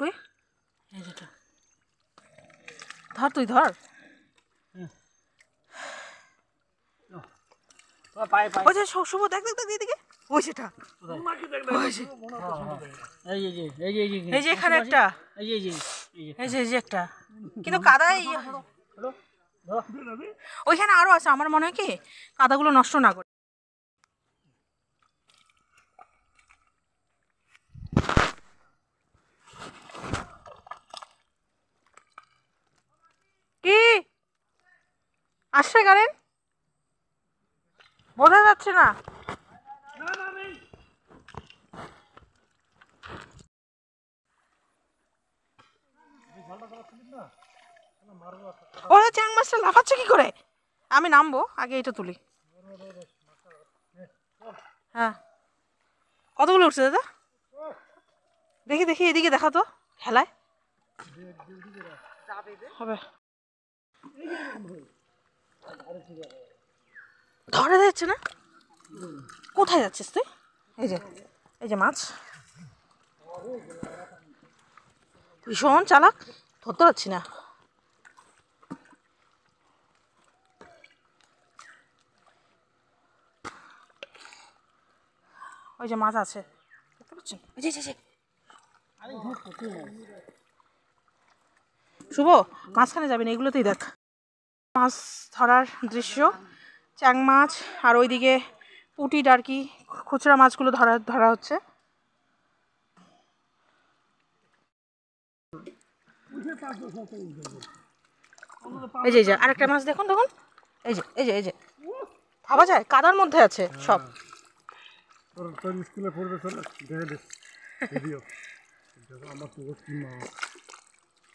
ধর তুই ধর এখানে একটা কিন্তু ওইখানে আরো আছে আমার মনে হয় কি কাদাগুলো নষ্ট না করে আসছে গাড়েন বোঝা যাচ্ছে না ওরা চ্যাং মাছটা লাফাচ্ছে কি করে আমি নামবো আগে এটা তুলি হ্যাঁ কতগুলো উঠছে দাদা দেখি দেখি এদিকে দেখা তো খেলায় হবে ধরা যাচ্ছে না কোথায় যাচ্ছিস তুই এই যে এই যে মাছ ভীষণ চালাক ধরতে পারছি না ওই যে মাছ আছে শুভ মাঝখানে যাবেন এগুলোতেই দেখ মাছ ধরার দৃশ্য চ্যাং মাছ আর ওইদিকে পুটি ডার্কি খুচরা মাছগুলো ধরা ধরা হচ্ছে এই যে এই যে আরেকটা মাছ দেখুন দেখুন এই যে এই যে এই যে ভাবা যায় কাদার মধ্যে আছে সব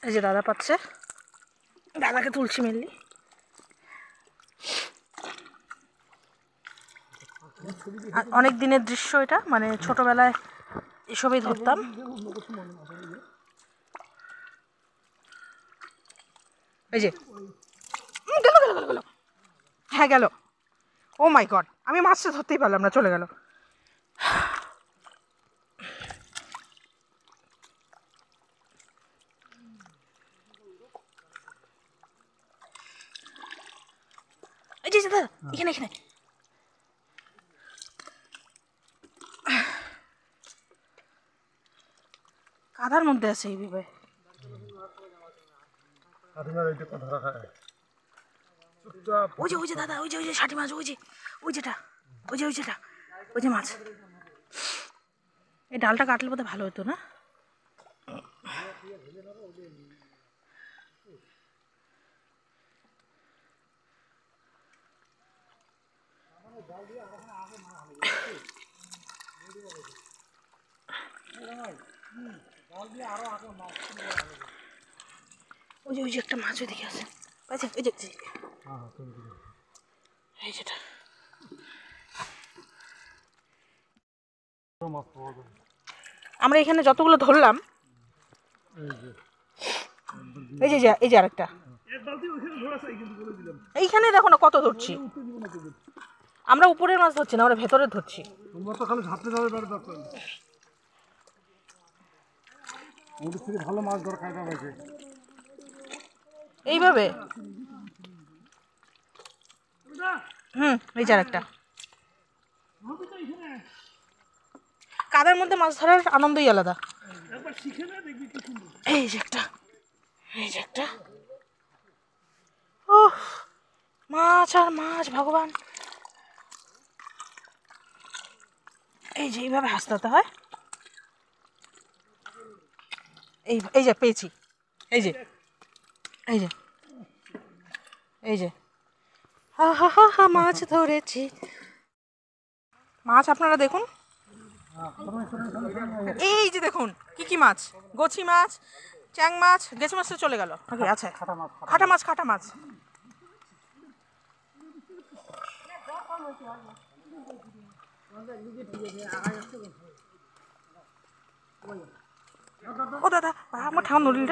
এই যে দাদা পাচ্ছে দাদাকে তুলছি মেনলি অনেক দিনের দৃশ্য এটা মানে ছোটবেলায় এসবই ধরতাম এই যে গেল গেল গেল গেল হ্যাঁ গেল ও মাই গড আমি মাছটা ধরতেই পারলাম না চলে গেল এই যে দাদা এখানে এখানে কাদার মধ্যে আছে এইভাবে ওই যে ওই যে দাদা ওই যে ওই যে ষাটি মাছ ওই যে ওই যেটা ওই যে ওই যেটা ওই যে মাছ এই ডালটা কাটলে বোধহয় ভালো হতো না ডাল দিয়ে ওই যে ওই যে একটা মাছ আছে ওই যে এই যেটা আমরা এখানে যতগুলো ধরলাম এই যে এই যে আরেকটা এইখানে দেখো না কত ধরছি আমরা উপরের মাছ ধরছি না আমরা ভেতরে ধরছি এইভাবে হুম এই যার একটা কাদের মধ্যে মাছ ধরার আনন্দই আলাদা এই যে একটা এই যে একটা ও মাছ আর মাছ ভগবান এই যে এইভাবে হাসতে হয় এই এই যে পেয়েছি এই যে এই যে এই যে হা হা হা হা মাছ ধরেছি মাছ আপনারা দেখুন এই যে দেখুন কি কি মাছ গছি মাছ চ্যাং মাছ গেছে মাছটা চলে গেল আচ্ছা খাটা মাছ খাটা মাছ খাটা মাছ ओ दादा भा म ठाउँ नै